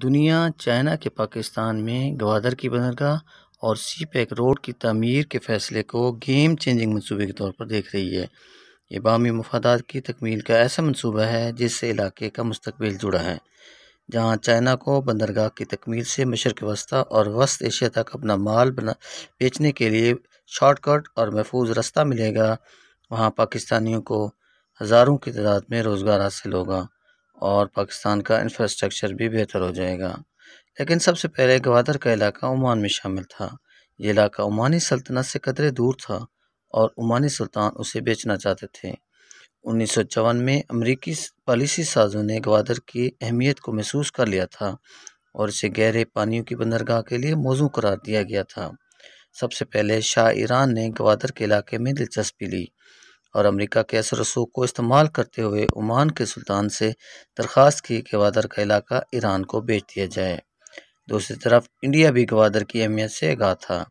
दुनिया चाइना के पाकिस्तान में गवादर की बंदरगाह और सी पैक रोड की तमीर के फैसले को गेम चेंजिंग मनसूबे के तौर पर देख रही है ये बामी मफादात की तकमील का ऐसा मनसूबा है जिससे इलाके का मुस्तबिल जुड़ा है जहाँ चाइना को बंदरगाह की तकमील से मशरक वस्ता और वस्त एशिया तक अपना माल बना बेचने के लिए शॉर्टकट और महफूज रास्ता मिलेगा वहाँ पाकिस्तानियों को हज़ारों की तादाद में रोज़गार हासिल होगा और पाकिस्तान का इंफ्रास्ट्रक्चर भी बेहतर हो जाएगा लेकिन सबसे पहले गवादर का इलाका ओमान में शामिल था ये इलाका ओमानी सल्तनत से कदरे दूर था और ओमानी सुल्तान उसे बेचना चाहते थे उन्नीस में अमरीकी पॉलिसी साजों ने गवादर की अहमियत को महसूस कर लिया था और इसे गहरे पानियों की बंदरगाह के लिए मौजू करार दिया गया था सबसे पहले शाह ईरान ने ग्वादर के इलाके में दिलचस्पी ली और अमेरिका के असर रसूख को इस्तेमाल करते हुए ओमान के सुल्तान से दरख्वास्त की कि ग्वादर का इलाका ईरान को बेच दिया जाए दूसरी तरफ इंडिया भी ग्वादर की अहमियत से आगा था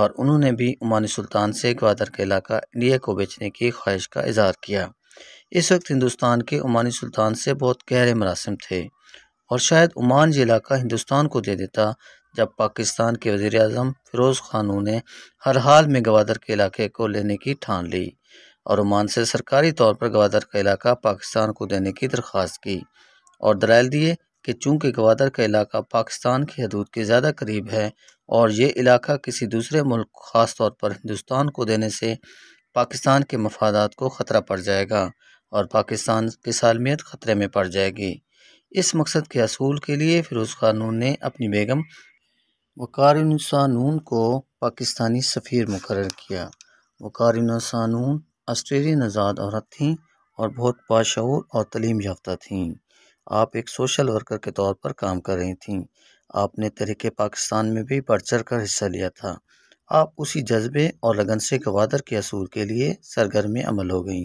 और उन्होंने भी ओमानी सुल्तान से ग्वादर का इलाका इंडिया को बेचने की ख्वाहिश का इजहार किया इस वक्त हिंदुस्तान के ओमानी सुल्तान से बहुत गहरे मरासम थे और शायद ओमान ये इलाका हिंदुस्तान को दे देता जब पाकिस्तान के वजीर अजम फिरोज़ खानों ने हर हाल में गवादर के इलाके को लेने की ठान ली और ओमान से सरकारी तौर पर गवादर का इलाका पाकिस्तान को देने की दरख्वास्त की और दलाइल दिए कि चूँकि गवादर का इलाका पाकिस्तान की हदूद के ज़्यादा करीब है और ये इलाका किसी दूसरे मुल्क ख़ास तौर पर हिंदुस्तान को देने से पाकिस्तान के मफादात को ख़तरा पड़ जाएगा और पाकिस्तान की सालमियत ख़तरे में पड़ जाएगी इस मकसद के असूल के लिए फिरोज़ खानून ने अपनी बेगम वकारून को पाकिस्तानी सफ़ीर मुकर किया वकारिनसानून आस्ट्रेलियन आज़ाद औरत थीं और बहुत बाशूर और तलीम याफ्ता थीं आप एक सोशल वर्कर के तौर पर काम कर रही थीं आपने तरीके पाकिस्तान में भी बढ़ चढ़ कर हिस्सा लिया था आप उसी जज्बे और लगन से गवादर के असूल के लिए सरगर्म अमल हो गई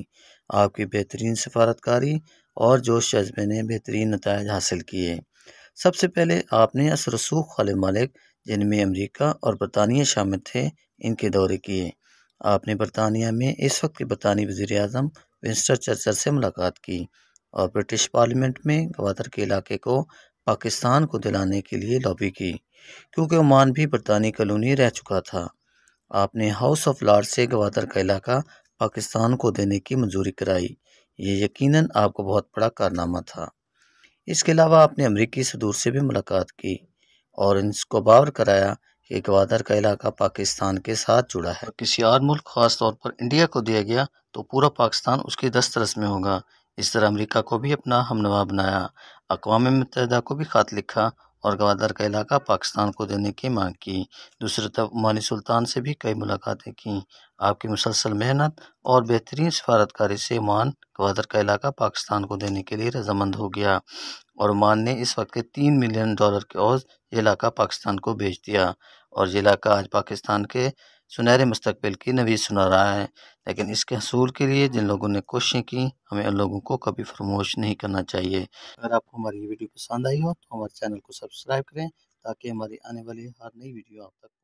आपकी बेहतरीन सफारतकारी और जोश जज्बे ने बेहतरीन नतज हासिल किए सबसे पहले आपने असरसूख वाले मालिक जिनमें अमरीका और बरतानिया शामिल थे इनके दौरे किए आपने बरतानिया में इस वक्त के बरतानी वज़ी अजम विंस्टर चर्चल से मुलाकात की और ब्रिटिश पार्लियामेंट में गवादर के इलाके को पाकिस्तान को दिलाने के लिए लॉबी की क्योंकि ओमान भी बरतानी कलोनी रह चुका था आपने हाउस ऑफ लॉर्ड से गवादर का इलाका पाकिस्तान को देने की मंजूरी कराई ये यकीनन आपको बहुत बड़ा कारनामा था इसके अलावा आपने अमरीकी सदूर से भी मुलाकात की और इसको बावर कराया कि ग्वादर का इलाका पाकिस्तान के साथ जुड़ा है किसी और मुल्क खास तौर पर इंडिया को दिया गया तो पूरा पाकिस्तान उसकी दस्तरस में होगा इस तरह अमेरिका को भी अपना हमनवा बनाया अकवा मुतहदा को भी ख़त लिखा और गवादर का इलाका पाकिस्तान को देने की मांग की दूसरी तरफ मानी सुल्तान से भी कई मुलाकातें की आपकी मुसलसल मेहनत और बेहतरीन सफारतकारी से मान गवादर का इलाका पाकिस्तान को देने के लिए रजामंद हो गया और मान ने इस वक्त के तीन मिलियन डॉलर के औज ये इलाका पाकिस्तान को भेज दिया और ये इलाका आज पाकिस्तान के सुनहरे मुस्तबिल की नवी सुना रहा है लेकिन इसके हसूल के लिए जिन लोगों ने कोशिशें की हमें उन लोगों को कभी फरमोश नहीं करना चाहिए अगर आपको हमारी वीडियो पसंद आई हो तो हमारे चैनल को सब्सक्राइब करें ताकि हमारी आने वाली हर नई वीडियो आप तक